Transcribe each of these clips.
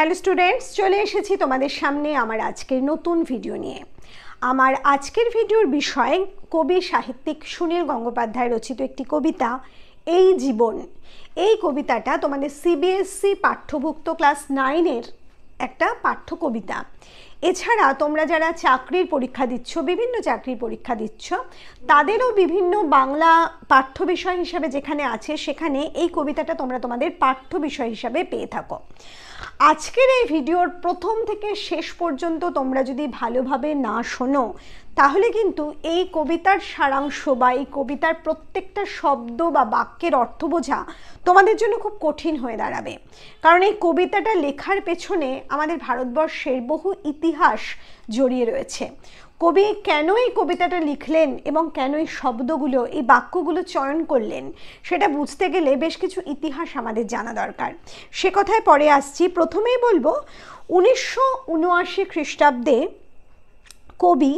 Hello students চলে এসেছি তোমাদের সামনে আমার আজকের নতুন ভিডিও নিয়ে আমার আজকের ভিডিওর বিষয় কবি সাহিত্যিক সুনীল গঙ্গোপাধ্যায় রচিত একটি কবিতা এই জীবন এই কবিতাটা তোমাদের সিবিএসসি e পাঠ্যভুক্ত ক্লাস নাইনের একটা পাঠ্য কবিতা এছাড়া তোমরা যারা চাকরির পরীক্ষা দিচ্ছ বিভিন্ন চাকরির পরীক্ষা দিচ্ছ তাদেরও বিভিন্ন বাংলা পাঠ্য বিষয় হিসাবে যেখানে আছে সেখানে এই কবিতাটা তোমরা তোমাদের পাঠ্য বিষয় হিসাবে পেয়ে থাকো আজকের এই ভিডিওর প্রথম থেকে শেষ পর্যন্ত তোমরা যদি ভালোভাবে না শোনো তাহলে কিন্তু এই কবিতার সারাংশ বা এই কবিতার প্রত্যেকটা শব্দ বা বাক্যের অর্থ বোঝা তোমাদের জন্য খুব কঠিন হয়ে দাঁড়াবে কারণ এই কবিতাটা লেখার পেছনে আমাদের ভারতবর্ষের বহু ইতিহাস জড়িয়ে রয়েছে কবি কেন এই কবিতাটা লিখলেন এবং কেন এই শব্দগুলো এই বাক্যগুলো চয়ন করলেন সেটা বুঝতে গেলে বেশ কিছু ইতিহাস আমাদের জানা দরকার সে কথায় পরে আসছি প্রথমেই বলবো উনিশশো উনআশি খ্রিস্টাব্দে কবি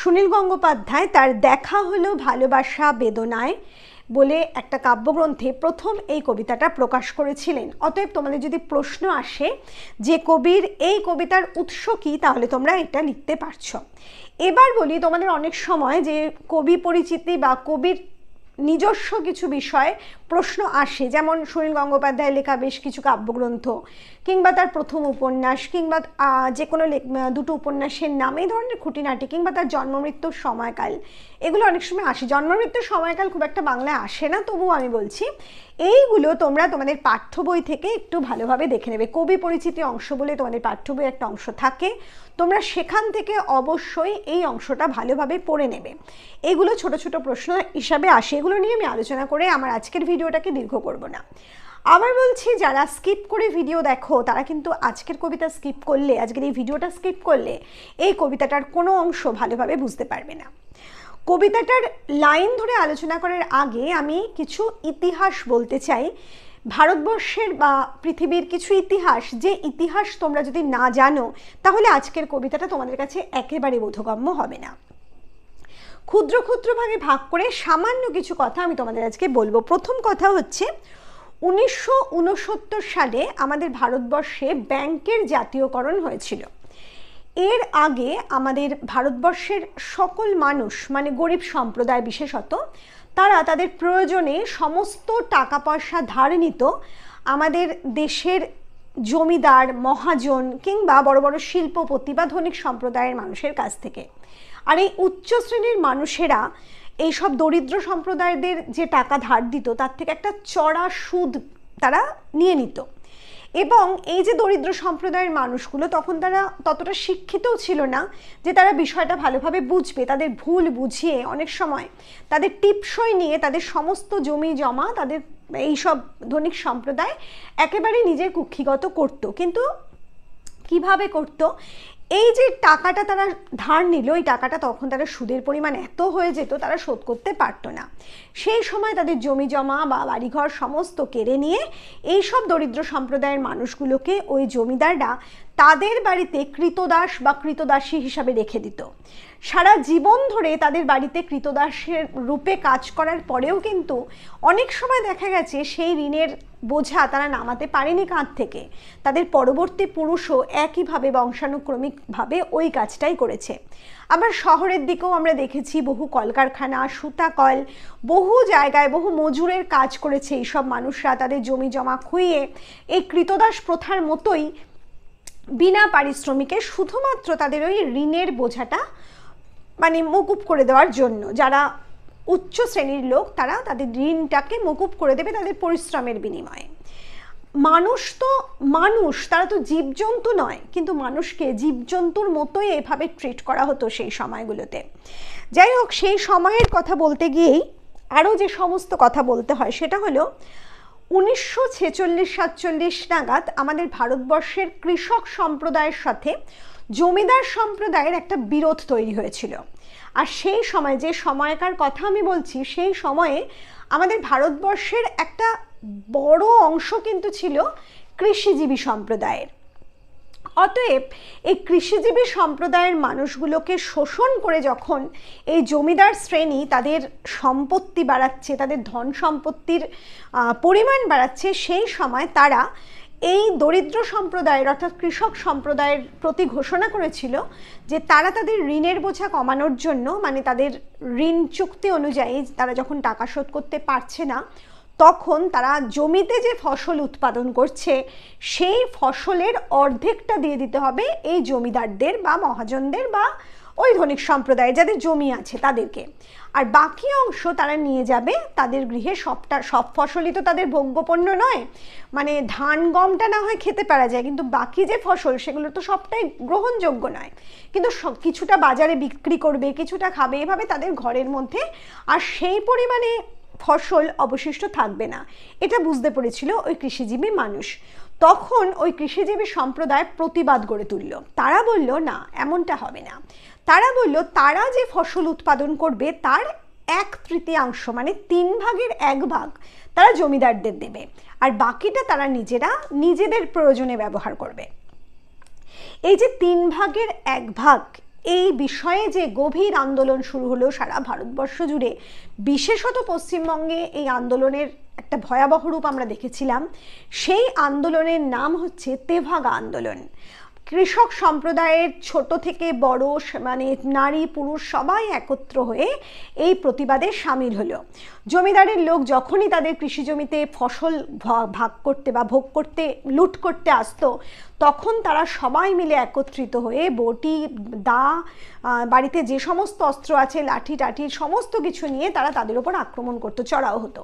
সুনীল গঙ্গোপাধ্যায় তার দেখা হলো ভালোবাসা বেদনায় বলে একটা কাব্যগ্রন্থে প্রথম এই কবিতাটা প্রকাশ করেছিলেন অতএব তোমাদের যদি প্রশ্ন আসে যে কবির এই কবিতার উৎস কী তাহলে তোমরা এটা লিখতে পারছো এবার বলি তোমাদের অনেক সময় যে কবি পরিচিতি বা কবির নিজস্ব কিছু বিষয়ে প্রশ্ন আসে যেমন সুনীল গঙ্গোপাধ্যায় লেখা বেশ কিছু কাব্যগ্রন্থ কিংবা তার প্রথম উপন্যাস কিংবা যে কোনো দুটো উপন্যাসের নামে ধরনের খুঁটিনাটি কিংবা তার জন্মমৃত্যুর সময়কাল এগুলো অনেক সময় আসে জন্মমৃত্যুর সময়কাল খুব একটা বাংলায় আসে না তবুও আমি বলছি এইগুলো তোমরা তোমাদের পাঠ্য বই থেকে একটু ভালোভাবে দেখে নেবে কবি পরিচিতি অংশ বলে তোমাদের পাঠ্য বই একটা অংশ থাকে তোমরা সেখান থেকে অবশ্যই এই অংশটা ভালোভাবে পড়ে নেবে এগুলো ছোট ছোট প্রশ্ন হিসাবে আসে এগুলো নিয়ে আমি আলোচনা করে আমার আজকের ভিডিওটাকে দীর্ঘ করব না আবার বলছি যারা স্কিপ করে ভিডিও দেখো তারা কিন্তু আজকের কবিতা স্কিপ করলে আজকের এই ভিডিওটা স্কিপ করলে এই কবিতাটার কোনো অংশ ভালোভাবে বুঝতে পারবে না কবিতাটার লাইন ধরে আলোচনা করার আগে আমি কিছু ইতিহাস বলতে চাই ভারতবর্ষের বা পৃথিবীর কিছু ইতিহাস যে ইতিহাস তোমরা যদি না জানো তাহলে আজকের কবিতাটা তোমাদের কাছে একেবারে বোধগম্য হবে না ক্ষুদ্র ক্ষুদ্রভাবে ভাগ করে সামান্য কিছু কথা আমি তোমাদের আজকে বলবো প্রথম কথা হচ্ছে উনিশশো সালে আমাদের ভারতবর্ষে ব্যাংকের জাতীয়করণ হয়েছিল এর আগে আমাদের ভারতবর্ষের সকল মানুষ মানে গরিব সম্প্রদায় বিশেষত তারা তাদের প্রয়োজনে সমস্ত টাকা পয়সা ধার নিত আমাদের দেশের জমিদার মহাজন কিংবা বড় বড় শিল্পপতি বা ধনিক সম্প্রদায়ের মানুষের কাছ থেকে আর এই উচ্চ শ্রেণীর মানুষেরা এইসব দরিদ্র সম্প্রদায়দের যে টাকা ধার দিত তার থেকে একটা চড়া সুদ তারা নিয়ে নিত এবং এই যে দরিদ্র সম্প্রদায়ের মানুষগুলো তখন তারা ততটা শিক্ষিতও ছিল না যে তারা বিষয়টা ভালোভাবে বুঝবে তাদের ভুল বুঝিয়ে অনেক সময় তাদের টিপসই নিয়ে তাদের সমস্ত জমি জমা তাদের এইসব ধনিক সম্প্রদায় একেবারে নিজের কুক্ষিগত করত কিন্তু কিভাবে করত এই যে টাকাটা তারা ধার নিল ওই টাকাটা তখন তারা সুদের পরিমাণ এত হয়ে যেত তারা শোধ করতে পারতো না সেই সময় তাদের জমি জমা বা বাড়িঘর সমস্ত কেড়ে নিয়ে এই সব দরিদ্র সম্প্রদায়ের মানুষগুলোকে ওই জমিদাররা তাদের বাড়িতে কৃতদাস বা কৃতদাসী হিসাবে রেখে দিত সারা জীবন ধরে তাদের বাড়িতে কৃতদাসের রূপে কাজ করার পরেও কিন্তু অনেক সময় দেখা গেছে সেই ঋণের বোঝা তারা নামাতে পারেনি কাঁধ থেকে তাদের পরবর্তী পুরুষও একইভাবে বংশানুক্রমিকভাবে ওই কাজটাই করেছে আবার শহরের দিকেও আমরা দেখেছি বহু কলকারখানা সুতা কল বহু জায়গায় বহু মজুরের কাজ করেছে এইসব মানুষরা তাদের জমি জমা খুইয়ে এই কৃতদাস প্রথার মতোই বিনা পারিশ্রমিকে শুধুমাত্র তাদের ওই ঋণের বোঝাটা মানে মকুব করে দেওয়ার জন্য যারা উচ্চ শ্রেণীর লোক তারা তাদের ঋণটাকে মকুব করে দেবে তাদের পরিশ্রমের বিনিময়ে মানুষ তো মানুষ তারা তো জীবজন্তু নয় কিন্তু মানুষকে জীবজন্তুর মতোই এভাবে ট্রিট করা হতো সেই সময়গুলোতে যাই হোক সেই সময়ের কথা বলতে গিয়েই আরও যে সমস্ত কথা বলতে হয় সেটা হলো উনিশশো ছেচল্লিশ সাতচল্লিশ নাগাদ আমাদের ভারতবর্ষের কৃষক সম্প্রদায়ের সাথে জমিদার সম্প্রদায়ের একটা বিরোধ তৈরি হয়েছিল আর সেই সময় যে সময়কার কথা আমি বলছি সেই সময়ে আমাদের ভারতবর্ষের একটা বড় অংশ কিন্তু ছিল কৃষিজীবী সম্প্রদায়ের অতএব এই কৃষিজীবী সম্প্রদায়ের মানুষগুলোকে শোষণ করে যখন এই জমিদার শ্রেণী তাদের সম্পত্তি বাড়াচ্ছে তাদের ধন সম্পত্তির পরিমাণ বাড়াচ্ছে সেই সময় তারা এই দরিদ্র সম্প্রদায়ের অর্থাৎ কৃষক সম্প্রদায়ের প্রতি ঘোষণা করেছিল যে তারা তাদের ঋণের বোঝা কমানোর জন্য মানে তাদের ঋণ চুক্তি অনুযায়ী তারা যখন টাকা শোধ করতে পারছে না তখন তারা জমিতে যে ফসল উৎপাদন করছে সেই ফসলের অর্ধেকটা দিয়ে দিতে হবে এই জমিদারদের বা মহাজনদের বা ওই ধনিক সম্প্রদায়ে যাদের জমি আছে তাদেরকে আর বাকি অংশ তারা নিয়ে যাবে তাদের গৃহে সবটা সব ফসলই তো তাদের ভোগ্যপণ্য নয় মানে ধান গমটা না হয় খেতে পারা যায় কিন্তু বাকি যে ফসল সেগুলো তো সবটাই গ্রহণযোগ্য নয় কিন্তু কিছুটা বাজারে বিক্রি করবে কিছুটা খাবে এভাবে তাদের ঘরের মধ্যে আর সেই পরিমাণে ফসল অবশিষ্ট থাকবে না এটা বুঝতে পেরেছিল ওই কৃষিজীবী মানুষ তখন ওই কৃষিজীবী সম্প্রদায় প্রতিবাদ গড়ে তুলল তারা বলল না এমনটা হবে না তারা বলল তারা যে ফসল উৎপাদন করবে তার এক তৃতীয়াংশ মানে তিন ভাগের এক ভাগ তারা জমিদারদের দেবে আর বাকিটা তারা নিজেরা নিজেদের প্রয়োজনে ব্যবহার করবে এই যে তিন ভাগের এক ভাগ এই বিষয়ে যে গভীর আন্দোলন শুরু হলো সারা ভারতবর্ষ জুড়ে বিশেষত পশ্চিমবঙ্গে এই আন্দোলনের একটা ভয়াবহ রূপ আমরা দেখেছিলাম সেই আন্দোলনের নাম হচ্ছে তেভাগা আন্দোলন কৃষক সম্প্রদায়ের ছোট থেকে বড় মানে নারী পুরুষ সবাই একত্র হয়ে এই প্রতিবাদে সামিল হলো জমিদারের লোক যখনই তাদের কৃষি জমিতে ফসল ভাগ করতে বা ভোগ করতে লুট করতে আসতো তখন তারা সবাই মিলে একত্রিত হয়ে বটি দা বাড়িতে যে সমস্ত অস্ত্র আছে লাঠি টাঠি সমস্ত কিছু নিয়ে তারা তাদের ওপর আক্রমণ করতো চড়াও হতো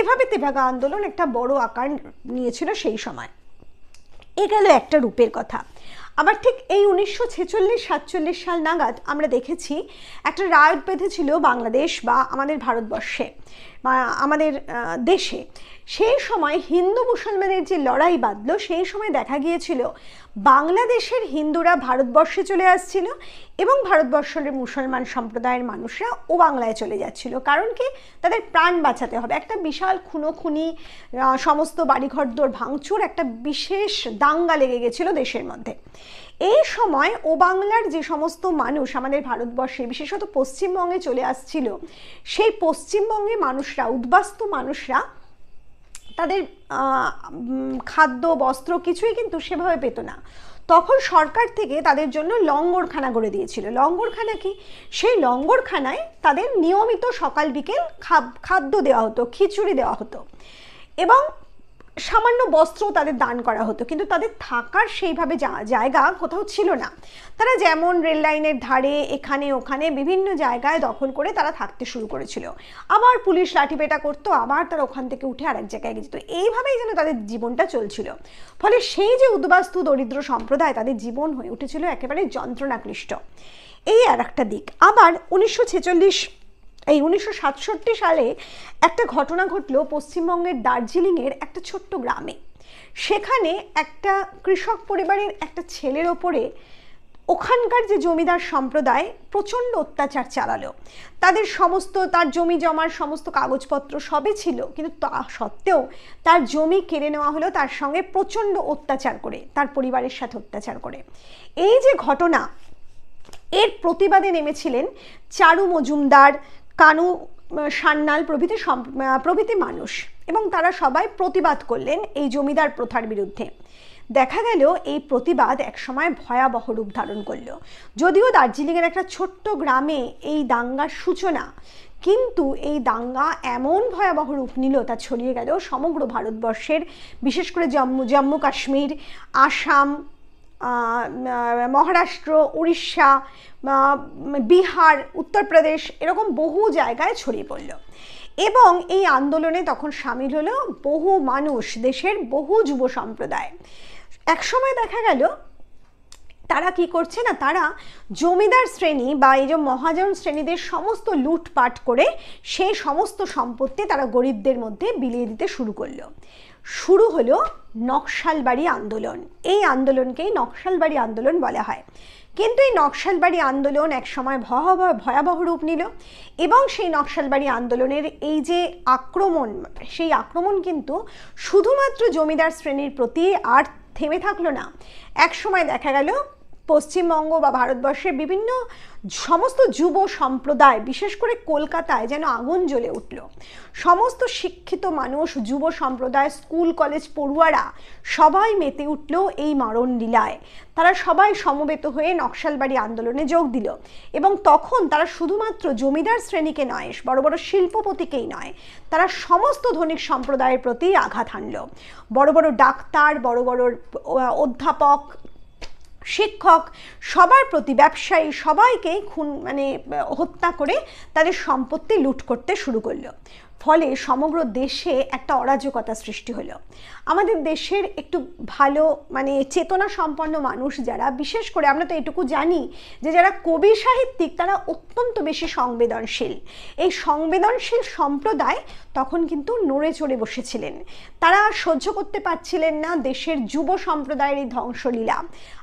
এভাবে তেভাগা আন্দোলন একটা বড় আকার নিয়েছিল সেই সময় এ গেল একটা রূপের কথা আবার ঠিক এই উনিশশো ছেচল্লিশ সাতচল্লিশ সাল নাগাদ আমরা দেখেছি একটা রায়ত বেঁধেছিল বাংলাদেশ বা আমাদের ভারতবর্ষে বা আমাদের দেশে সেই সময় হিন্দু মুসলমানের যে লড়াই বাঁধল সেই সময় দেখা গিয়েছিল বাংলাদেশের হিন্দুরা ভারতবর্ষে চলে আসছিল এবং ভারতবর্ষের মুসলমান সম্প্রদায়ের মানুষরা ও বাংলায় চলে যাচ্ছিল কারণ কি তাদের প্রাণ বাঁচাতে হবে একটা বিশাল খুনোখুনি সমস্ত বাড়িঘর দোর ভাঙচুর একটা বিশেষ দাঙ্গা লেগে গেছিল দেশের মধ্যে এই সময় ও বাংলার যে সমস্ত মানুষ আমাদের ভারতবর্ষে বিশেষত পশ্চিমবঙ্গে চলে আসছিল সেই পশ্চিমবঙ্গে মানুষরা উদ্বাস্তু মানুষরা তাদের খাদ্য বস্ত্র কিছুই কিন্তু সেভাবে পেত না তখন সরকার থেকে তাদের জন্য লঙ্গরখানা গড়ে দিয়েছিল লঙ্গরখানা কি সেই লঙ্গরখানায় তাদের নিয়মিত সকাল বিকেল খাদ্য দেওয়া হতো খিচুড়ি দেওয়া হতো এবং সামান্য বস্ত্র তাদের দান করা হতো কিন্তু তাদের থাকার সেইভাবে জায়গা কোথাও ছিল না তারা যেমন রেল লাইনের ধারে এখানে ওখানে বিভিন্ন জায়গায় দখল করে তারা থাকতে শুরু করেছিল আবার পুলিশ লাঠিপেটা করতো আবার তারা ওখান থেকে উঠে আরেক জায়গায় যেত এইভাবেই যেন তাদের জীবনটা চলছিল ফলে সেই যে উদ্বাস্তু দরিদ্র সম্প্রদায় তাদের জীবন হয়ে উঠেছিল একেবারে যন্ত্রণাক্লিষ্ট এই আর একটা দিক আবার উনিশশো ছেচল্লিশ এই উনিশশো সালে একটা ঘটনা ঘটল পশ্চিমবঙ্গের দার্জিলিংয়ের একটা ছোট্ট গ্রামে সেখানে একটা কৃষক পরিবারের একটা ছেলের ওপরে ওখানকার যে জমিদার সম্প্রদায় প্রচণ্ড অত্যাচার চালালো তাদের সমস্ত তার জমি জমার সমস্ত কাগজপত্র সবই ছিল কিন্তু তা সত্ত্বেও তার জমি কেড়ে নেওয়া হলো তার সঙ্গে প্রচণ্ড অত্যাচার করে তার পরিবারের সাথে অত্যাচার করে এই যে ঘটনা এর প্রতিবাদে নেমেছিলেন চারু মজুমদার কানু সান্নাল প্রভৃতি প্রভৃতি মানুষ এবং তারা সবাই প্রতিবাদ করলেন এই জমিদার প্রথার বিরুদ্ধে দেখা গেল এই প্রতিবাদ একসময় ভয়াবহ রূপ ধারণ করল যদিও দার্জিলিংয়ের একটা ছোট্ট গ্রামে এই দাঙ্গার সূচনা কিন্তু এই দাঙ্গা এমন ভয়াবহ রূপ নিল তা ছড়িয়ে গেল সমগ্র ভারতবর্ষের বিশেষ করে জম্মু জম্মু কাশ্মীর আসাম মহারাষ্ট্র উড়িষ্যা বিহার উত্তরপ্রদেশ এরকম বহু জায়গায় ছড়িয়ে পড়ল এবং এই আন্দোলনে তখন সামিল হলো বহু মানুষ দেশের বহু যুব সম্প্রদায় একসময় দেখা গেল তারা কি করছে না তারা জমিদার শ্রেণী বা এই যে মহাজন শ্রেণীদের সমস্ত লুটপাট করে সেই সমস্ত সম্পত্তি তারা গরিবদের মধ্যে বিলিয়ে দিতে শুরু করলো শুরু হলো নকশালবাড়ি আন্দোলন এই আন্দোলনকেই নকশালবাড়ি আন্দোলন বলা হয় কিন্তু এই নকশালবাড়ি আন্দোলন একসময় ভয়াবহ ভয়াবহ রূপ নিল এবং সেই নকশালবাড়ি আন্দোলনের এই যে আক্রমণ সেই আক্রমণ কিন্তু শুধুমাত্র জমিদার শ্রেণীর প্রতি আর থেমে থাকলো না একসময় দেখা গেল পশ্চিমবঙ্গ বা ভারতবর্ষের বিভিন্ন সমস্ত যুব সম্প্রদায় বিশেষ করে কলকাতায় যেন আগুন জ্বলে উঠল সমস্ত শিক্ষিত মানুষ যুব সম্প্রদায় স্কুল কলেজ পড়ুয়ারা সবাই মেতে উঠল এই মরণ লীলায় তারা সবাই সমবেত হয়ে নকশালবাড়ি আন্দোলনে যোগ দিল এবং তখন তারা শুধুমাত্র জমিদার শ্রেণীকে নয় বড় বড় শিল্পপতিকেই নয় তারা সমস্ত ধনিক সম্প্রদায়ের প্রতি আঘাত হানল বড় বড় ডাক্তার বড় বড় অধ্যাপক শিক্ষক সবার প্রতি ব্যবসায়ী সবাইকে খুন মানে হত্যা করে তাদের সম্পত্তি লুট করতে শুরু করলো ফলে সমগ্র দেশে একটা অরাজকতা সৃষ্টি হলো আমাদের দেশের একটু ভালো মানে চেতনা সম্পন্ন মানুষ যারা বিশেষ করে আমরা তো এটুকু জানি যে যারা কবি সাহিত্যিক তারা অত্যন্ত বেশি সংবেদনশীল এই সংবেদনশীল সম্প্রদায় তখন কিন্তু নড়ে চড়ে বসেছিলেন তারা সহ্য করতে পারছিলেন না দেশের যুব সম্প্রদায়ের এই ধ্বংসলীলা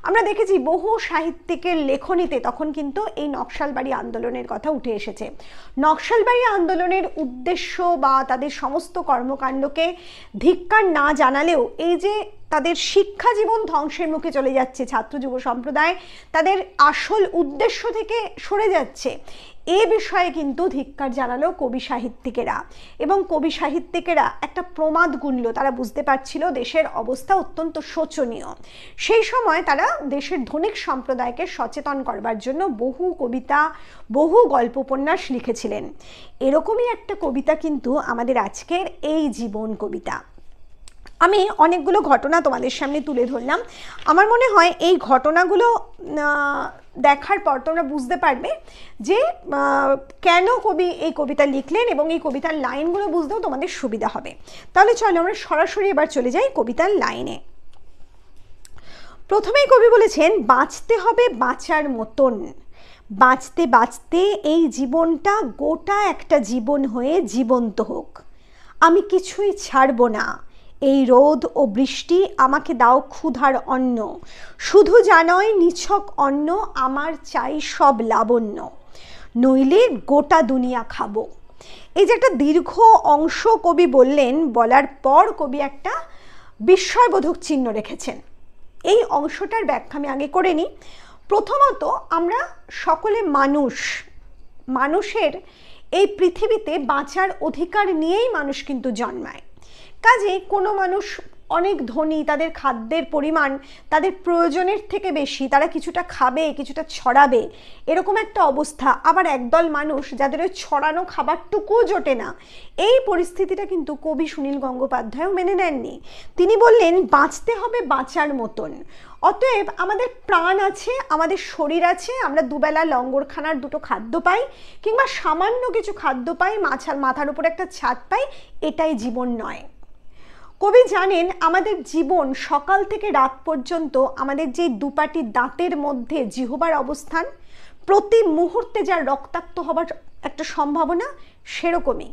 আমরা দেখেছি বহু সাহিত্যিকের লেখনীতে তখন কিন্তু এই নকশালবাড়ি আন্দোলনের কথা উঠে এসেছে নকশালবাড়ি আন্দোলনের উদ্দেশ্য বা তাদের সমস্ত কর্মকাণ্ডকে ধিক্কার না জানালেও এই যে তাদের শিক্ষা জীবন ধ্বংসের মুখে চলে যাচ্ছে ছাত্র যুব সম্প্রদায় তাদের আসল উদ্দেশ্য থেকে সরে যাচ্ছে এ বিষয়ে কিন্তু ধিক্কার জানালো কবি সাহিত্যিকেরা এবং কবি সাহিত্যিকেরা একটা প্রমাদ গুনল তারা বুঝতে পারছিল দেশের অবস্থা অত্যন্ত শোচনীয় সেই সময় তারা দেশের ধনিক সম্প্রদায়কে সচেতন করবার জন্য বহু কবিতা বহু গল্প উপন্যাস লিখেছিলেন এরকমই একটা কবিতা কিন্তু আমাদের আজকের এই জীবন কবিতা আমি অনেকগুলো ঘটনা তোমাদের সামনে তুলে ধরলাম আমার মনে হয় এই ঘটনাগুলো দেখার পর তোমরা বুঝতে পারবে যে কেন কবি এই কবিতা লিখলেন এবং এই কবিতার লাইনগুলো বুঝতেও তোমাদের সুবিধা হবে তাহলে চলো আমরা সরাসরি এবার চলে যাই কবিতার লাইনে প্রথমেই কবি বলেছেন বাঁচতে হবে বাঁচার মতন বাঁচতে বাঁচতে এই জীবনটা গোটা একটা জীবন হয়ে জীবন্ত হোক আমি কিছুই ছাড়ব না এই রোদ ও বৃষ্টি আমাকে দাও ক্ষুধার অন্ন শুধু জানয় নিছক অন্ন আমার চাই সব লাবণ্য নইলে গোটা দুনিয়া খাবো এই যে একটা দীর্ঘ অংশ কবি বললেন বলার পর কবি একটা বিস্ময়বোধক চিহ্ন রেখেছেন এই অংশটার ব্যাখ্যা আমি আগে করে নিই প্রথমত আমরা সকলে মানুষ মানুষের এই পৃথিবীতে বাঁচার অধিকার নিয়েই মানুষ কিন্তু জন্মায় কাজেই কোনো মানুষ অনেক ধনী তাদের খাদ্যের পরিমাণ তাদের প্রয়োজনের থেকে বেশি তারা কিছুটা খাবে কিছুটা ছড়াবে এরকম একটা অবস্থা আবার একদল মানুষ যাদের ওই ছড়ানো খাবারটুকুও জোটে না এই পরিস্থিতিটা কিন্তু কবি সুনীল গঙ্গোপাধ্যায়ও মেনে নেননি তিনি বললেন বাঁচতে হবে বাঁচার মতন অতএব আমাদের প্রাণ আছে আমাদের শরীর আছে আমরা দুবেলা লঙ্গরখানার দুটো খাদ্য পাই কিংবা সামান্য কিছু খাদ্য পাই মাছার মাথার উপর একটা ছাদ পাই এটাই জীবন নয় কবি জানেন আমাদের জীবন সকাল থেকে রাত পর্যন্ত আমাদের যে দুপাটি দাঁতের মধ্যে জিহবার অবস্থান প্রতি মুহূর্তে যা রক্তাক্ত হবার একটা সম্ভাবনা সেরকমই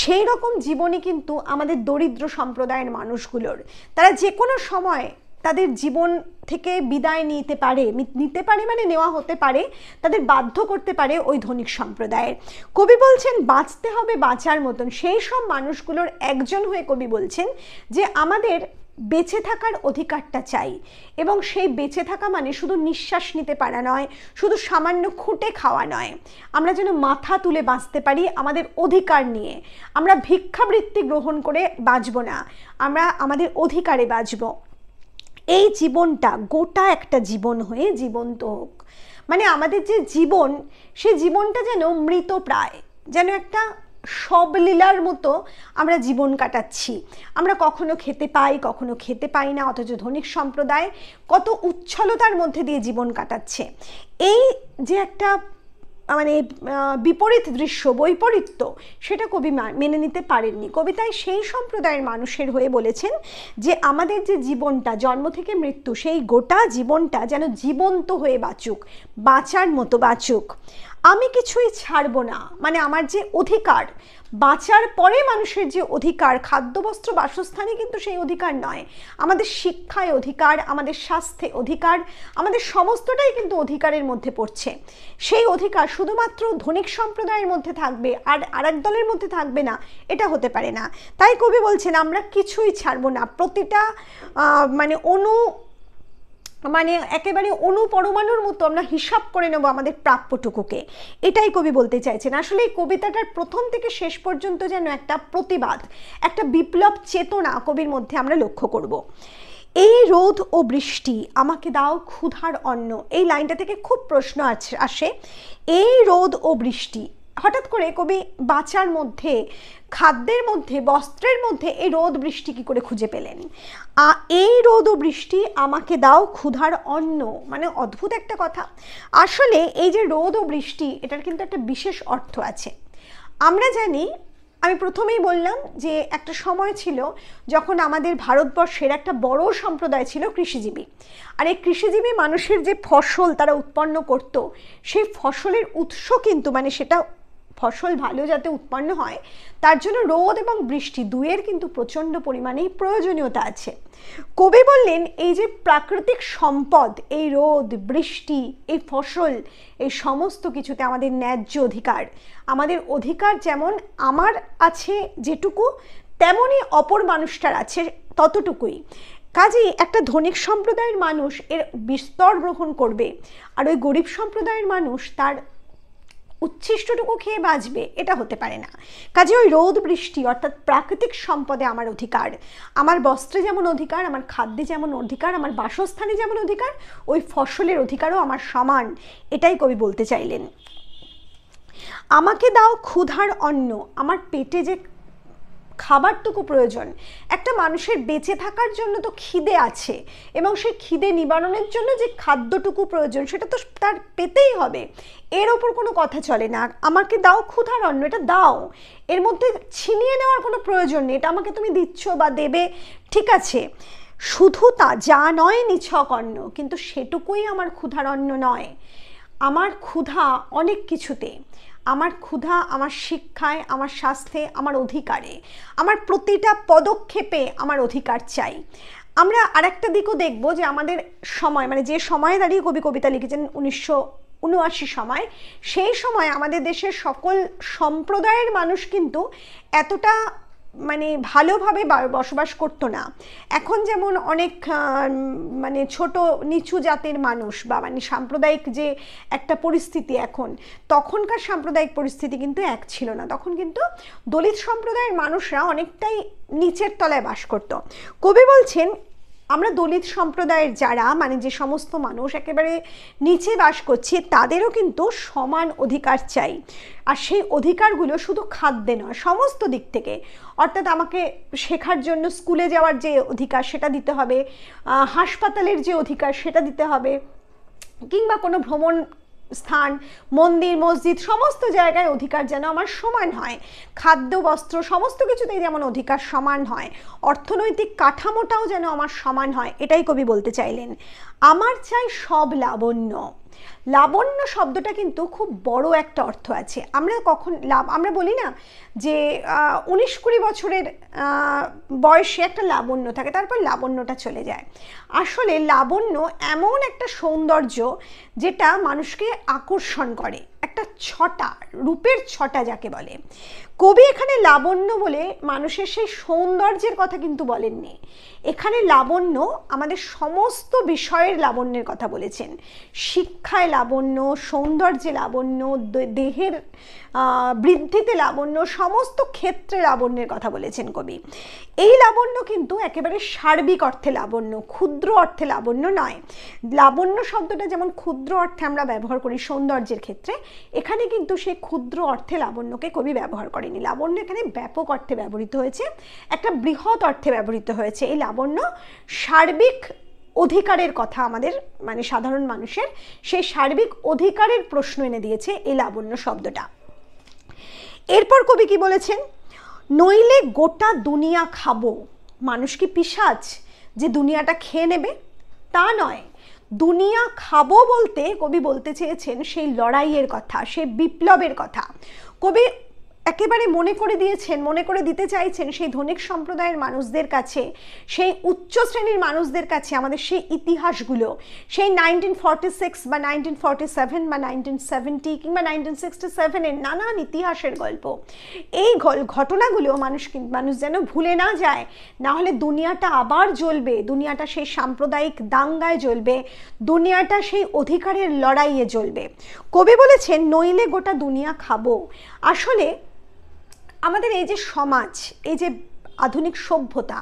সেই রকম জীবনে কিন্তু আমাদের দরিদ্র সম্প্রদায়ের মানুষগুলোর তারা যে কোনো সময় তাদের জীবন থেকে বিদায় নিতে পারে নিতে পারে মানে নেওয়া হতে পারে তাদের বাধ্য করতে পারে ওই ধনিক সম্প্রদায়ের কবি বলছেন বাঁচতে হবে বাঁচার মতন সেই সব মানুষগুলোর একজন হয়ে কবি বলছেন যে আমাদের বেঁচে থাকার অধিকারটা চাই এবং সেই বেঁচে থাকা মানে শুধু নিঃশ্বাস নিতে পারা নয় শুধু সামান্য খুঁটে খাওয়া নয় আমরা যেন মাথা তুলে বাঁচতে পারি আমাদের অধিকার নিয়ে আমরা ভিক্ষাবৃত্তি গ্রহণ করে বাঁচব না আমরা আমাদের অধিকারে বাঁচব এই জীবনটা গোটা একটা জীবন হয়ে জীবন্ত হোক মানে আমাদের যে জীবন সে জীবনটা যেন মৃত প্রায় যেন একটা সব লীলার মতো আমরা জীবন কাটাচ্ছি আমরা কখনো খেতে পাই কখনো খেতে পাই না অথচ ধনিক সম্প্রদায় কত উচ্ছলতার মধ্যে দিয়ে জীবন কাটাচ্ছে এই যে একটা মানে বিপরীত দৃশ্য বৈপরীত্য সেটা কবি মেনে নিতে পারেননি কবিতায় সেই সম্প্রদায়ের মানুষের হয়ে বলেছেন যে আমাদের যে জীবনটা জন্ম থেকে মৃত্যু সেই গোটা জীবনটা যেন জীবন্ত হয়ে বাঁচুক বাঁচার মতো বাঁচুক আমি কিছুই ছাড়ব না মানে আমার যে অধিকার বাঁচার পরে মানুষের যে অধিকার খাদ্য বস্ত্র বাসস্থানে কিন্তু সেই অধিকার নয় আমাদের শিক্ষায় অধিকার আমাদের স্বাস্থ্যে অধিকার আমাদের সমস্তটাই কিন্তু অধিকারের মধ্যে পড়ছে সেই অধিকার শুধুমাত্র ধনিক সম্প্রদায়ের মধ্যে থাকবে আর এক দলের মধ্যে থাকবে না এটা হতে পারে না তাই কবি বলছেন আমরা কিছুই ছাড়ব না প্রতিটা মানে অনু মানে একেবারে অনুপরমাণুর মতো আমরা হিসাব করে নেব আমাদের প্রাপ্যটুকুকে এটাই কবি বলতে চাইছেন আসলে এই কবিতাটার প্রথম থেকে শেষ পর্যন্ত যেন একটা প্রতিবাদ একটা বিপ্লব চেতনা কবির মধ্যে আমরা লক্ষ্য করব। এই রোদ ও বৃষ্টি আমাকে দাও ক্ষুধার অন্ন এই লাইনটা থেকে খুব প্রশ্ন আসে এই রোদ ও বৃষ্টি হঠাৎ করে কবি বাঁচার মধ্যে খাদ্যের মধ্যে বস্ত্রের মধ্যে এই রোদ বৃষ্টি কি করে খুঁজে পেলেন এই রোদ ও বৃষ্টি আমাকে দাও ক্ষুধার অন্ন মানে অদ্ভুত একটা কথা আসলে এই যে রোদ ও বৃষ্টি এটার কিন্তু একটা বিশেষ অর্থ আছে আমরা জানি আমি প্রথমেই বললাম যে একটা সময় ছিল যখন আমাদের ভারতবর্ষের একটা বড় সম্প্রদায় ছিল কৃষিজীবী আর এই কৃষিজীবী মানুষের যে ফসল তারা উৎপন্ন করত সেই ফসলের উৎস কিন্তু মানে সেটা ফসল ভালো যাতে উৎপন্ন হয় তার জন্য রোদ এবং বৃষ্টি দুয়ের কিন্তু প্রচণ্ড পরিমাণেই প্রয়োজনীয়তা আছে কবি বললেন এই যে প্রাকৃতিক সম্পদ এই রোদ বৃষ্টি এই ফসল এই সমস্ত কিছুতে আমাদের ন্যায্য অধিকার আমাদের অধিকার যেমন আমার আছে যেটুকু তেমনই অপর মানুষটার আছে ততটুকুই কাজেই একটা ধনিক সম্প্রদায়ের মানুষ এর বিস্তর গ্রহণ করবে আর ওই গরিব সম্প্রদায়ের মানুষ তার উচ্ছিষ্টটুকু খেয়ে বাঁচবে এটা হতে পারে না কাজে ওই রোদ বৃষ্টি অর্থাৎ প্রাকৃতিক সম্পদে আমার অধিকার আমার বস্ত্রে যেমন অধিকার আমার খাদ্যে যেমন অধিকার আমার বাসস্থানে যেমন অধিকার ওই ফসলের অধিকারও আমার সমান এটাই কবি বলতে চাইলেন আমাকে দাও ক্ষুধার অন্ন আমার পেটে যে খাবারটুকু প্রয়োজন একটা মানুষের বেঁচে থাকার জন্য তো খিদে আছে এবং সেই খিদে নিবারণের জন্য যে খাদ্যটুকু প্রয়োজন সেটা তো তার পেতেই হবে এর ওপর কোনো কথা চলে না আমাকে দাও ক্ষুধার অন্ন এটা দাও এর মধ্যে ছিনিয়ে নেওয়ার কোনো প্রয়োজন নেই এটা আমাকে তুমি দিচ্ছ বা দেবে ঠিক আছে শুধু তা যা নয় নিছক অন্ন কিন্তু সেটুকুই আমার ক্ষুধার অন্ন নয় আমার ক্ষুধা অনেক কিছুতে আমার ক্ষুধা আমার শিক্ষায় আমার স্বাস্থ্যে আমার অধিকারে আমার প্রতিটা পদক্ষেপে আমার অধিকার চাই আমরা আরেকটা দিকও দেখব যে আমাদের সময় মানে যে সময়ে দাঁড়িয়ে কবি কবিতা লিখেছেন উনিশশো উনআশি সময় সেই সময় আমাদের দেশের সকল সম্প্রদায়ের মানুষ কিন্তু এতটা মানে ভালোভাবে বসবাস করতো না এখন যেমন অনেক মানে ছোট নিচু জাতের মানুষ বা মানে সাম্প্রদায়িক যে একটা পরিস্থিতি এখন তখনকার সাম্প্রদায়িক পরিস্থিতি কিন্তু এক ছিল না তখন কিন্তু দলিত সম্প্রদায়ের মানুষরা অনেকটাই নিচের তলায় বাস করত কবি বলছেন আমরা দলিত সম্প্রদায়ের যারা মানে যে সমস্ত মানুষ একেবারে নিচে বাস করছে তাদেরও কিন্তু সমান অধিকার চাই আর সেই অধিকারগুলো শুধু খাদ্যে নয় সমস্ত দিক থেকে অর্থাৎ আমাকে শেখার জন্য স্কুলে যাওয়ার যে অধিকার সেটা দিতে হবে হাসপাতালের যে অধিকার সেটা দিতে হবে কিংবা কোনো ভ্রমণ স্থান মন্দির মসজিদ সমস্ত জায়গায় অধিকার যেন আমার সমান হয় খাদ্য বস্ত্র সমস্ত কিছুতেই যেমন অধিকার সমান হয় অর্থনৈতিক কাঠামোটাও যেন আমার সমান হয় এটাই কবি বলতে চাইলেন আমার চাই সব লাবণ্য লাবণ্য শব্দটা কিন্তু খুব বড় একটা অর্থ আছে আমরা কখন লাভ আমরা বলি না যে উনিশ কুড়ি বছরের বয়সে একটা লাবণ্য থাকে তারপর লাবণ্যটা চলে যায় আসলে লাবণ্য এমন একটা সৌন্দর্য যেটা মানুষকে আকর্ষণ করে একটা ছটা রূপের ছটা যাকে বলে কবি এখানে লাবণ্য বলে মানুষের সেই সৌন্দর্যের কথা কিন্তু বলেননি এখানে লাবণ্য আমাদের সমস্ত বিষয়ের লাবণ্যের কথা বলেছেন শিক্ষায় লাবণ্য সৌন্দর্যে লাবণ্য দেহের বৃদ্ধিতে লাবণ্য সমস্ত ক্ষেত্রে লাবণ্যের কথা বলেছেন কবি এই লাবণ্য কিন্তু একেবারে সার্বিক অর্থে লাবণ্য ক্ষুদ্র অর্থে লাবণ্য নয় লাবণ্য শব্দটা যেমন ক্ষুদ্র অর্থে আমরা ব্যবহার করি সৌন্দর্যের ক্ষেত্রে এখানে কিন্তু সেই ক্ষুদ্র অর্থে লাবণ্যকে কবি ব্যবহার করেনি লাবণ্য এখানে ব্যাপক অর্থে ব্যবহৃত হয়েছে একটা বৃহৎ অর্থে ব্যবহৃত হয়েছে এই লাবণ্য সার্বিক অধিকারের কথা আমাদের মানে সাধারণ মানুষের সেই সার্বিক অধিকারের প্রশ্ন এনে দিয়েছে এই লাবণ্য শব্দটা এরপর কবি কি বলেছেন নইলে গোটা দুনিয়া খাবো মানুষ কি পিসাজ যে দুনিয়াটা খেয়ে নেবে তা নয় দুনিয়া খাবো বলতে কবি বলতে চেয়েছেন সেই লড়াইয়ের কথা সেই বিপ্লবের কথা কবি একেবারে মনে করে দিয়েছেন মনে করে দিতে চাইছেন সেই ধনিক সম্প্রদায়ের মানুষদের কাছে সেই উচ্চ শ্রেণীর মানুষদের কাছে আমাদের সেই ইতিহাসগুলো সেই নাইনটিন ফর্টি সিক্স বা নাইনটিন ফর্টি সেভেন বা নাইনটিন সেভেন্টি কিংবা নাইনটিন সিক্সটি সেভেনের নানান ইতিহাসের গল্প এই ঘটনাগুলো মানুষ মানুষ যেন ভুলে না যায় না হলে দুনিয়াটা আবার জ্বলবে দুনিয়াটা সেই সাম্প্রদায়িক দাঙ্গায় জ্বলবে দুনিয়াটা সেই অধিকারের লড়াইয়ে জ্বলবে কবি বলেছেন নইলে গোটা দুনিয়া খাবো আসলে আমাদের এই যে সমাজ এই যে আধুনিক সভ্যতা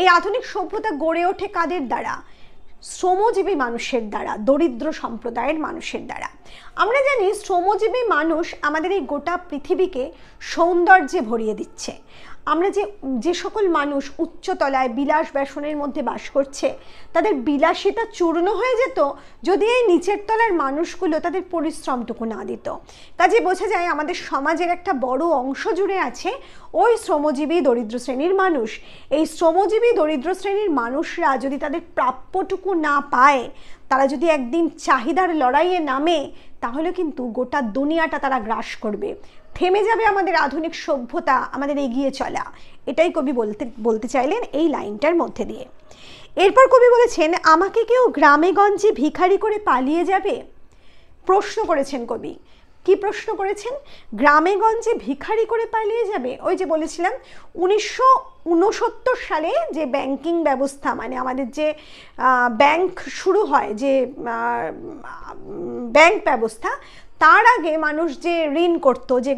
এই আধুনিক সভ্যতা গড়ে ওঠে কাদের দ্বারা শ্রমজীবী মানুষের দ্বারা দরিদ্র সম্প্রদায়ের মানুষের দ্বারা আমরা জানি শ্রমজীবী মানুষ আমাদের এই গোটা পৃথিবীকে সৌন্দর্যে ভরিয়ে দিচ্ছে আমরা যে যে সকল মানুষ উচ্চতলায় বিলাস ব্যসনের মধ্যে বাস করছে তাদের বিলাসিতা চূর্ণ হয়ে যেত যদি এই নিচের তলার মানুষগুলো তাদের পরিশ্রমটুকু না দিত কাজে বোঝা যায় আমাদের সমাজের একটা বড় অংশ জুড়ে আছে ওই শ্রমজীবী দরিদ্র শ্রেণীর মানুষ এই শ্রমজীবী দরিদ্র শ্রেণীর মানুষরা যদি তাদের প্রাপ্যটুকু না পায় তারা যদি একদিন চাহিদার লড়াইয়ে নামে তাহলে কিন্তু গোটা দুনিয়াটা তারা গ্রাস করবে থেমে যাবে আমাদের আধুনিক সভ্যতা আমাদের এগিয়ে চলা এটাই কবি বলতে বলতে চাইলেন এই লাইনটার মধ্যে দিয়ে এরপর কবি বলেছেন আমাকে কেউ গ্রামে গঞ্জে ভিখারি করে পালিয়ে যাবে প্রশ্ন করেছেন কবি কি প্রশ্ন করেছেন গ্রামেগঞ্জে ভিখারি করে পালিয়ে যাবে ওই যে বলেছিলাম উনিশশো উনসত্তর সালে যে ব্যাংকিং ব্যবস্থা মানে আমাদের যে ব্যাংক শুরু হয় যে ব্যাংক ব্যবস্থা তার আগে মানুষ যে ঋণ করত যে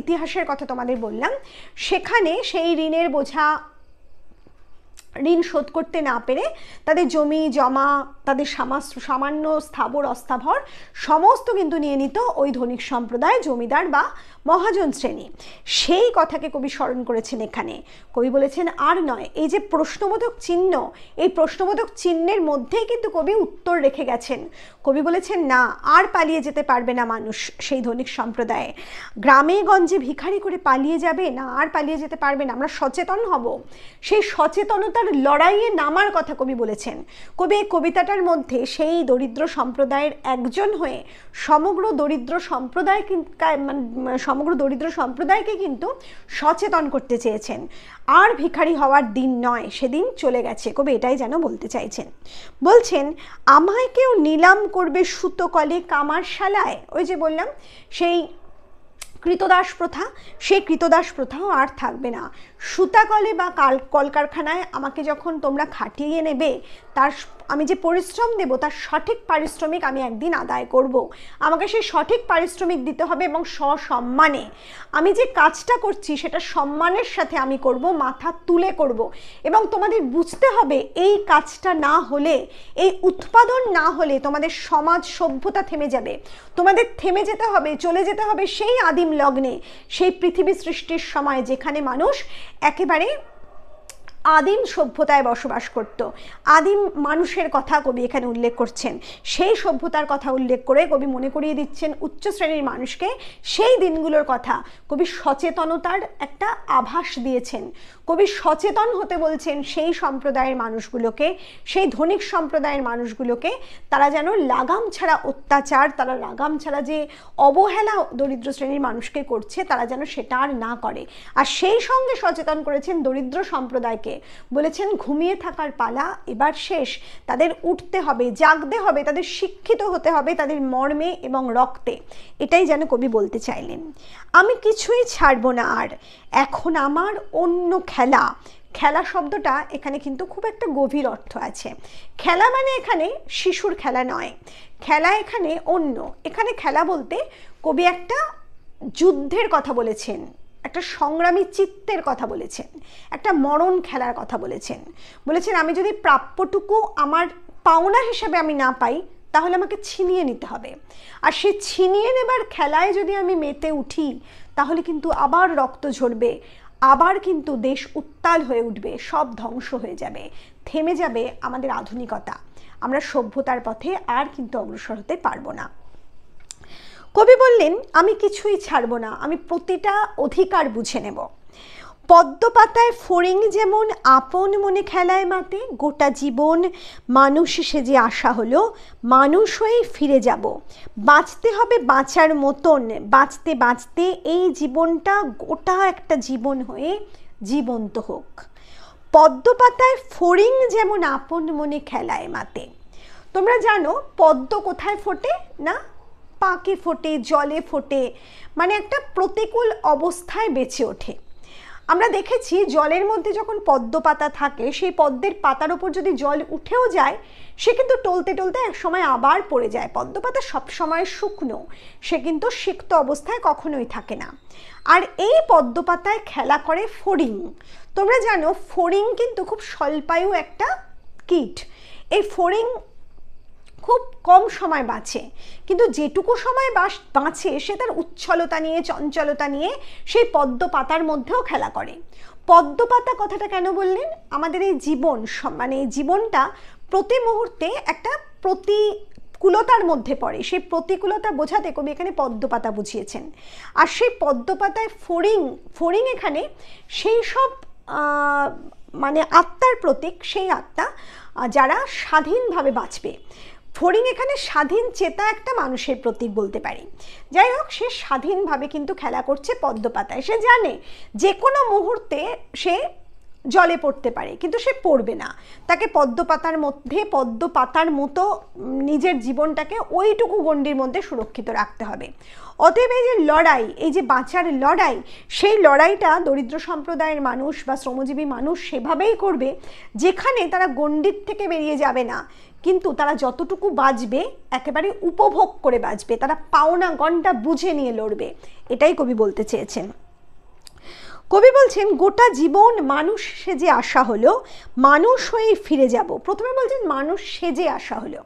ইতিহাসের কথা তোমাদের বললাম সেখানে সেই ঋণের বোঝা ঋণ শোধ করতে না পেরে তাদের জমি জমা তাদের সামান্য স্থাবর অস্থাবর সমস্ত কিন্তু নিয়ে নিত ওই ধনিক সম্প্রদায় জমিদার বা মহাজন শ্রেণী সেই কথাকে কবি স্মরণ করেছেন এখানে কবি বলেছেন আর নয় এই যে প্রশ্নবোধক চিহ্ন এই প্রশ্নবোধক চিহ্নের মধ্যেই কিন্তু কবি উত্তর রেখে গেছেন কবি বলেছেন না আর পালিয়ে যেতে পারবে না মানুষ সেই ধনিক সম্প্রদায়ে গ্রামে গঞ্জে ভিখারি করে পালিয়ে যাবে না আর পালিয়ে যেতে পারবে না আমরা সচেতন হব সেই সচেতনতার লড়াইয়ে নামার কথা কবি বলেছেন কবি এই কবিতাটা সম্প্রদায়ের মধ্যে সেই দরিদ্র সম্প্রদায়ের একজন হয়ে সমগ্র দরিদ্র সম্প্রদায় মানে, সমগ্র দরিদ্র সম্প্রদায়কে কিন্তু সচেতন করতে চেয়েছেন আর ভিখারি হওয়ার দিন নয় সেদিন চলে গেছে কবে এটাই যেন বলতে চাইছেন বলছেন আমায় কেউ নিলাম করবে সুতোকলে কামারশালায় ওই যে বললাম সেই কৃতদাস প্রথা সেই কৃতদাস প্রথাও আর থাকবে না সুতাকলে বা কাল কলকারখানায় আমাকে যখন তোমরা খাটিয়ে নেবে তার আমি যে পরিশ্রম দেব তার সঠিক পারিশ্রমিক আমি একদিন আদায় করব। আমাকে সেই সঠিক পারিশ্রমিক দিতে হবে এবং সসম্মানে আমি যে কাজটা করছি সেটা সম্মানের সাথে আমি করব মাথা তুলে করব এবং তোমাদের বুঝতে হবে এই কাজটা না হলে এই উৎপাদন না হলে তোমাদের সমাজ সভ্যতা থেমে যাবে তোমাদের থেমে যেতে হবে চলে যেতে হবে সেই আদিম লগ্নে সেই পৃথিবী সৃষ্টির সময় যেখানে মানুষ একেবারে আদিম সভ্যতায় বসবাস করত আদিম মানুষের কথা কবি এখানে উল্লেখ করছেন সেই সভ্যতার কথা উল্লেখ করে কবি মনে করিয়ে দিচ্ছেন উচ্চ শ্রেণীর মানুষকে সেই দিনগুলোর কথা কবি সচেতনতার একটা আভাস দিয়েছেন কবি সচেতন হতে বলছেন সেই সম্প্রদায়ের মানুষগুলোকে সেই ধনিক সম্প্রদায়ের মানুষগুলোকে তারা যেন লাগাম ছাড়া অত্যাচার তারা লাগাম ছাড়া যে অবহেলা দরিদ্র শ্রেণীর মানুষকে করছে তারা যেন সেটা আর না করে আর সেই সঙ্গে সচেতন করেছেন দরিদ্র সম্প্রদায়কে বলেছেন ঘুমিয়ে থাকার পালা এবার শেষ তাদের উঠতে হবে জাগতে হবে তাদের শিক্ষিত হতে হবে তাদের মর্মে এবং রক্তে এটাই যেন কবি বলতে চাইলেন আমি কিছুই ছাড়বো না আর এখন আমার অন্য খেলা খেলা শব্দটা এখানে কিন্তু খুব একটা গভীর অর্থ আছে খেলা মানে এখানে শিশুর খেলা নয় খেলা এখানে অন্য এখানে খেলা বলতে কবি একটা যুদ্ধের কথা বলেছেন একটা সংগ্রামী চিত্তের কথা বলেছেন একটা মরণ খেলার কথা বলেছেন বলেছেন আমি যদি প্রাপ্যটুকু আমার পাওনা হিসাবে আমি না পাই তাহলে আমাকে ছিনিয়ে নিতে হবে আর সে ছিনিয়ে নেবার খেলায় যদি আমি মেতে উঠি তাহলে কিন্তু আবার রক্ত ঝরবে আবার কিন্তু দেশ উত্তাল হয়ে উঠবে সব ধ্বংস হয়ে যাবে থেমে যাবে আমাদের আধুনিকতা আমরা সভ্যতার পথে আর কিন্তু অগ্রসর হতে পারবো না কবি বললেন আমি কিছুই ছাড়ব না আমি প্রতিটা অধিকার বুঝে নেব পদ্মপাতায় ফড়িং যেমন আপন মনে খেলায় মাতে গোটা জীবন মানুষ সেজে আশা হলো মানুষ হয়েই ফিরে যাব বাঁচতে হবে বাঁচার মতন বাঁচতে বাঁচতে এই জীবনটা গোটা একটা জীবন হয়ে জীবন্ত হোক পদ্মপাতায় ফড়িং যেমন আপন মনে খেলায় মাতে তোমরা জানো পদ্ম কোথায় ফোটে না পাকে ফোটে জলে ফোটে মানে একটা প্রতিকূল অবস্থায় বেঁচে ওঠে আমরা দেখেছি জলের মধ্যে যখন পদ্ম পাতা থাকে সেই পদ্মের পাতার ওপর যদি জল উঠেও যায় সে কিন্তু টলতে টলতে এক সময় আবার পড়ে যায় পদ্ম পাতা সবসময় শুকনো সে কিন্তু সিক্ত অবস্থায় কখনোই থাকে না আর এই পদ্ম পাতায় খেলা করে ফড়িং তোমরা জানো ফড়িং কিন্তু খুব স্বল্পায়ু একটা কীট এই ফড়িং খুব কম সময় বাঁচে কিন্তু যেটুকু সময় বাঁচে সে তার উচ্ছলতা নিয়ে চঞ্চলতা নিয়ে সেই পদ্ম পাতার মধ্যেও খেলা করে পদ্ম পাতা কথাটা কেন বললেন আমাদের এই জীবন মানে জীবনটা প্রতি মুহূর্তে একটা প্রতি কুলতার মধ্যে পড়ে সেই প্রতিকূলতা বোঝাতে কবি এখানে পদ্মপাতা বুঝিয়েছেন আর সেই পদ্মপাতায় ফোরিং ফোরিং এখানে সেই সব মানে আত্মার প্রতীক সেই আত্মা যারা স্বাধীনভাবে বাঁচবে ফরিং এখানে স্বাধীন চেতা একটা মানুষের প্রতীক বলতে পারি যাই হোক সে স্বাধীনভাবে কিন্তু খেলা করছে পদ্মপাতায় সে জানে যে কোনো মুহূর্তে সে জলে পড়তে পারে কিন্তু সে পড়বে না তাকে পদ্ম পাতার মধ্যে পদ্ম পাতার মতো নিজের জীবনটাকে ওইটুকু গণ্ডির মধ্যে সুরক্ষিত রাখতে হবে অতএব এই যে লড়াই এই যে বাঁচার লড়াই সেই লড়াইটা দরিদ্র সম্প্রদায়ের মানুষ বা শ্রমজীবী মানুষ সেভাবেই করবে যেখানে তারা গণ্ডির থেকে বেরিয়ে যাবে না কিন্তু তারা যতটুকু বাঁচবে একেবারে উপভোগ করে বাঁচবে তারা পাওনা গণটা বুঝে নিয়ে লড়বে এটাই কবি বলতে চেয়েছেন কবি বলছেন গোটা জীবন মানুষ সেজে আসা হলো মানুষ হয়ে ফিরে যাব প্রথমে বলছেন মানুষ সেজে আসা হলো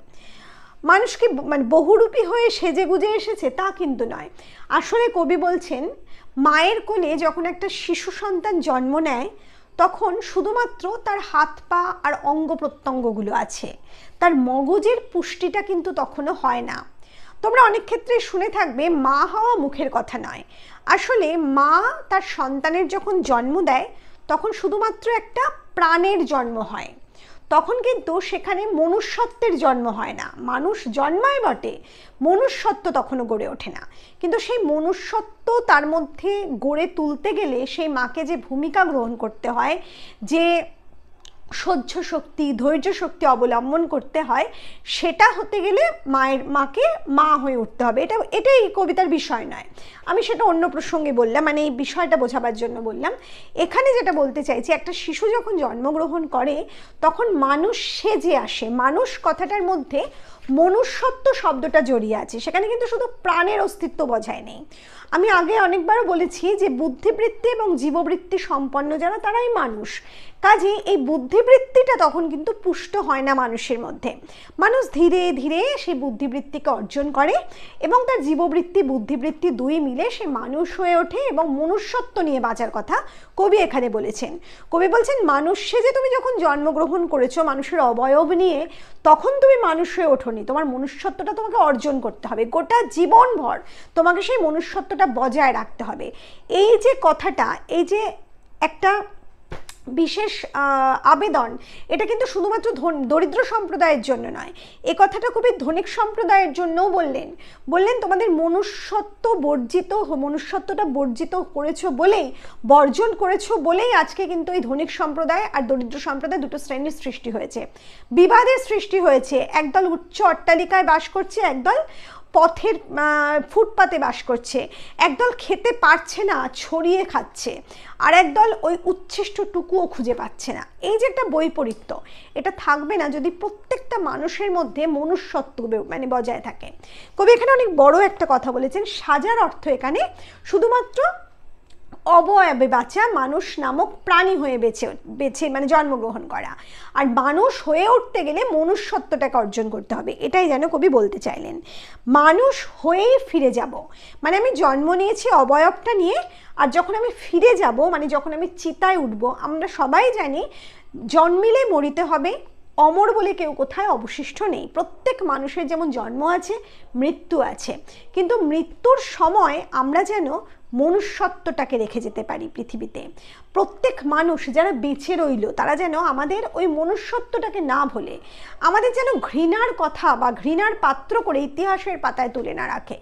মানুষকে মানে বহুরূপী হয়ে সেজে গুজে এসেছে তা কিন্তু নয় আসলে কবি বলছেন মায়ের কোলে যখন একটা শিশু সন্তান জন্ম নেয় তখন শুধুমাত্র তার হাত পা আর অঙ্গ প্রত্যঙ্গগুলো আছে তার মগজের পুষ্টিটা কিন্তু তখনও হয় না তোমরা অনেক ক্ষেত্রে শুনে থাকবে মা হওয়া মুখের কথা নয় আসলে মা তার সন্তানের যখন জন্ম দেয় তখন শুধুমাত্র একটা প্রাণের জন্ম হয় তখন কিন্তু সেখানে মনুষ্যত্বের জন্ম হয় না মানুষ জন্মায় বটে মনুষ্যত্ব তখনও গড়ে ওঠে না কিন্তু সেই মনুষ্যত্ব তার মধ্যে গড়ে তুলতে গেলে সেই মাকে যে ভূমিকা গ্রহণ করতে হয় যে সহ্য শক্তি ধৈর্য শক্তি অবলম্বন করতে হয় সেটা হতে গেলে মায়ের মাকে মা হয়ে উঠতে হবে এটা এটা এই কবিতার বিষয় নয় আমি সেটা অন্য প্রসঙ্গে বললাম মানে এই বিষয়টা বোঝাবার জন্য বললাম এখানে যেটা বলতে চাইছি একটা শিশু যখন জন্মগ্রহণ করে তখন মানুষ সেজে আসে মানুষ কথাটার মধ্যে মনুষ্যত্ব শব্দটা জড়িয়ে আছে সেখানে কিন্তু শুধু প্রাণের অস্তিত্ব বজায় নেই আমি আগে অনেকবারও বলেছি যে বুদ্ধিবৃত্তি এবং জীববৃত্তি সম্পন্ন যারা তারাই মানুষ কাজেই এই বুদ্ধিবৃত্তিটা তখন কিন্তু পুষ্ট হয় না মানুষের মধ্যে মানুষ ধীরে ধীরে সেই বুদ্ধিবৃত্তিকে অর্জন করে এবং তার জীববৃত্তি বুদ্ধিবৃত্তি দুই মিলে সে মানুষ হয়ে ওঠে এবং মনুষ্যত্ব নিয়ে বাঁচার কথা কবি এখানে বলেছেন কবি বলছেন মানুষে যে তুমি যখন জন্মগ্রহণ করেছো মানুষের অবয়ব নিয়ে তখন তুমি মানুষ হয়ে ওঠোনি তোমার মনুষ্যত্বটা তোমাকে অর্জন করতে হবে গোটা জীবনভর তোমাকে সেই মনুষ্যত্বটা বজায় রাখতে হবে এই যে কথাটা এই যে একটা বিশেষ আবেদন এটা কিন্তু শুধুমাত্র দরিদ্র সম্প্রদায়ের জন্য নয় এ কথাটা খুবই ধনিক সম্প্রদায়ের জন্যও বললেন বললেন তোমাদের মনুষ্যত্ব বর্জিত মনুষ্যত্বটা বর্জিত করেছো বলেই বর্জন করেছো বলেই আজকে কিন্তু এই ধনিক সম্প্রদায় আর দরিদ্র সম্প্রদায় দুটো শ্রেণীর সৃষ্টি হয়েছে বিবাদের সৃষ্টি হয়েছে একদল উচ্চ অট্টালিকায় বাস করছে একদল পথের ফুটপাতে বাস করছে একদল খেতে পারছে না ছড়িয়ে খাচ্ছে আর একদল ওই টুকুও খুঁজে পাচ্ছে না এই যে একটা বৈপরীত্য এটা থাকবে না যদি প্রত্যেকটা মানুষের মধ্যে মনুষ্যত্ব মানে বজায় থাকে কবি এখানে অনেক বড় একটা কথা বলেছেন সাজার অর্থ এখানে শুধুমাত্র অবয়বে বাচ্চা মানুষ নামক প্রাণী হয়ে বেছে বেছে মানে জন্মগ্রহণ করা আর মানুষ হয়ে উঠতে গেলে মনুষ্যত্বটাকে অর্জন করতে হবে এটাই যেন কবি বলতে চাইলেন মানুষ হয়েই ফিরে যাব মানে আমি জন্ম নিয়েছি অবয়বটা নিয়ে আর যখন আমি ফিরে যাব মানে যখন আমি চিতায় উঠব আমরা সবাই জানি জন্মিলে মরিতে হবে অমর বলে কেউ কোথায় অবশিষ্ট নেই প্রত্যেক মানুষের যেমন জন্ম আছে মৃত্যু আছে কিন্তু মৃত্যুর সময় আমরা যেন মনুষ্যত্বটাকে রেখে যেতে পারি পৃথিবীতে প্রত্যেক মানুষ যারা বেঁচে রইল তারা যেন আমাদের ওই মনুষ্যত্বটাকে না ভোলে আমাদের যেন ঘৃণার কথা বা ঘৃণার পাত্র করে ইতিহাসের পাতায় তুলে না রাখে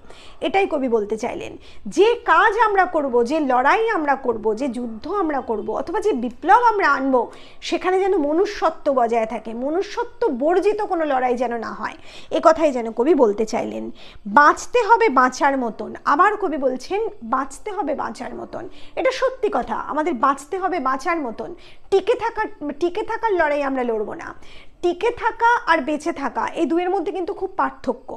এটাই কবি বলতে চাইলেন যে কাজ আমরা করব যে লড়াই আমরা করব যে যুদ্ধ আমরা করব অথবা যে বিপ্লব আমরা আনব সেখানে যেন মনুষ্যত্ব বজায় থাকে মনুষ্যত্ব বর্জিত কোনো লড়াই যেন না হয় এ কথাই যেন কবি বলতে চাইলেন বাঁচতে হবে বাঁচার মতন আবার কবি বলছেন বাঁচতে হবে বাঁচার মতন এটা সত্যি কথা আমাদের বাঁচ বাঁচতে হবে বাঁচার মতন টিকে থাকার টিকে থাকার লড়াই আমরা লড়বো না টিকে থাকা আর বেঁচে থাকা এই দুয়ের মধ্যে কিন্তু খুব পার্থক্য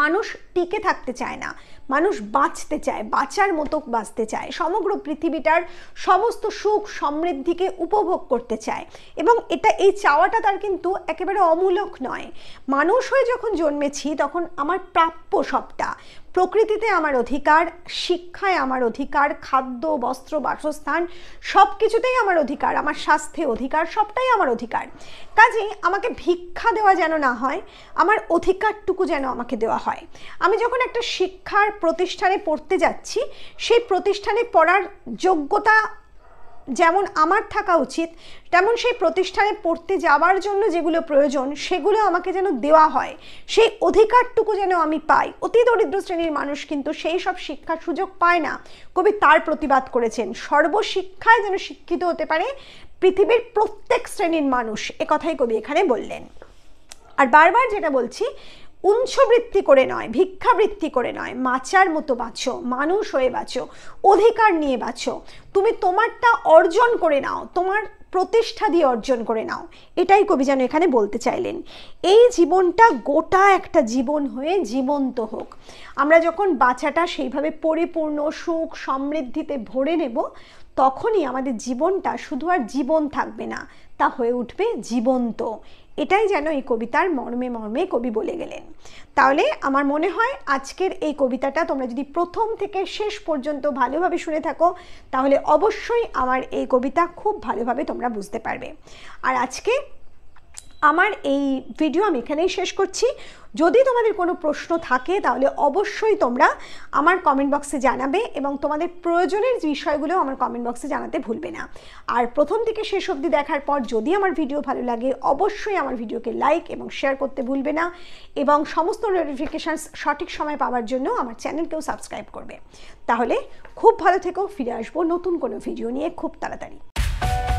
মানুষ টিকে থাকতে চায় না মানুষ বাঁচতে চায় বাঁচার মতো বাঁচতে চায় সমগ্র পৃথিবীটার সমস্ত সুখ সমৃদ্ধিকে উপভোগ করতে চায় এবং এটা এই চাওয়াটা তার কিন্তু একেবারে অমূলক নয় মানুষ হয়ে যখন জন্মেছি তখন আমার প্রাপ্য সবটা প্রকৃতিতে আমার অধিকার শিক্ষায় আমার অধিকার খাদ্য বস্ত্র বাসস্থান সব কিছুতেই আমার অধিকার আমার স্বাস্থ্যে অধিকার সবটাই আমার অধিকার কাজে আমাকে ভিক্ষা দেওয়া যেন না হয় আমার অধিকারটুকু যেন আমাকে দেওয়া হয় আমি যখন একটা শিক্ষার প্রতিষ্ঠানে পড়তে যাচ্ছি সেই প্রতিষ্ঠানে পড়ার যোগ্যতা যেমন আমার থাকা উচিত তেমন সেই প্রতিষ্ঠানে পড়তে যাওয়ার জন্য যেগুলো প্রয়োজন সেগুলো আমাকে যেন দেওয়া হয় সেই অধিকারটুকু যেন আমি পাই অতি দরিদ্র শ্রেণীর মানুষ কিন্তু সেই সব শিক্ষার সুযোগ পায় না কবি তার প্রতিবাদ করেছেন সর্বশিক্ষায় যেন শিক্ষিত হতে পারে পৃথিবীর প্রত্যেক শ্রেণীর মানুষ এ কথাই কবি এখানে বললেন আর বারবার যেটা বলছি উচ্ছবৃত্তি করে নয় ভিক্ষাবৃত্তি করে নয় মাচার মতো বাঁচো মানুষ হয়ে বাঁচো অধিকার নিয়ে বাঁচো তুমি তোমারটা অর্জন করে নাও তোমার প্রতিষ্ঠা দিয়ে অর্জন করে নাও এটাই কবি যেন এখানে বলতে চাইলেন এই জীবনটা গোটা একটা জীবন হয়ে জীবন্ত হোক আমরা যখন বাছাটা সেইভাবে পরিপূর্ণ সুখ সমৃদ্ধিতে ভরে নেব তখনই আমাদের জীবনটা শুধু আর জীবন থাকবে না তা হয়ে উঠবে জীবন্ত এটাই যেন এই কবিতার মর্মে মর্মে কবি বলে গেলেন তাহলে আমার মনে হয় আজকের এই কবিতাটা তোমরা যদি প্রথম থেকে শেষ পর্যন্ত ভালোভাবে শুনে থাকো তাহলে অবশ্যই আমার এই কবিতা খুব ভালোভাবে তোমরা বুঝতে পারবে আর আজকে আমার এই ভিডিও আমি এখানেই শেষ করছি যদি তোমাদের কোনো প্রশ্ন থাকে তাহলে অবশ্যই তোমরা আমার কমেন্ট বক্সে জানাবে এবং তোমাদের প্রয়োজনের বিষয়গুলো আমার কমেন্ট বক্সে জানাতে ভুলবে না আর প্রথম থেকে শেষ অবধি দেখার পর যদি আমার ভিডিও ভালো লাগে অবশ্যই আমার ভিডিওকে লাইক এবং শেয়ার করতে ভুলবে না এবং সমস্ত নোটিফিকেশান সঠিক সময় পাওয়ার জন্য আমার চ্যানেলকেও সাবস্ক্রাইব করবে তাহলে খুব ভালো থেকো ফিরে আসবো নতুন কোনো ভিডিও নিয়ে খুব তাড়াতাড়ি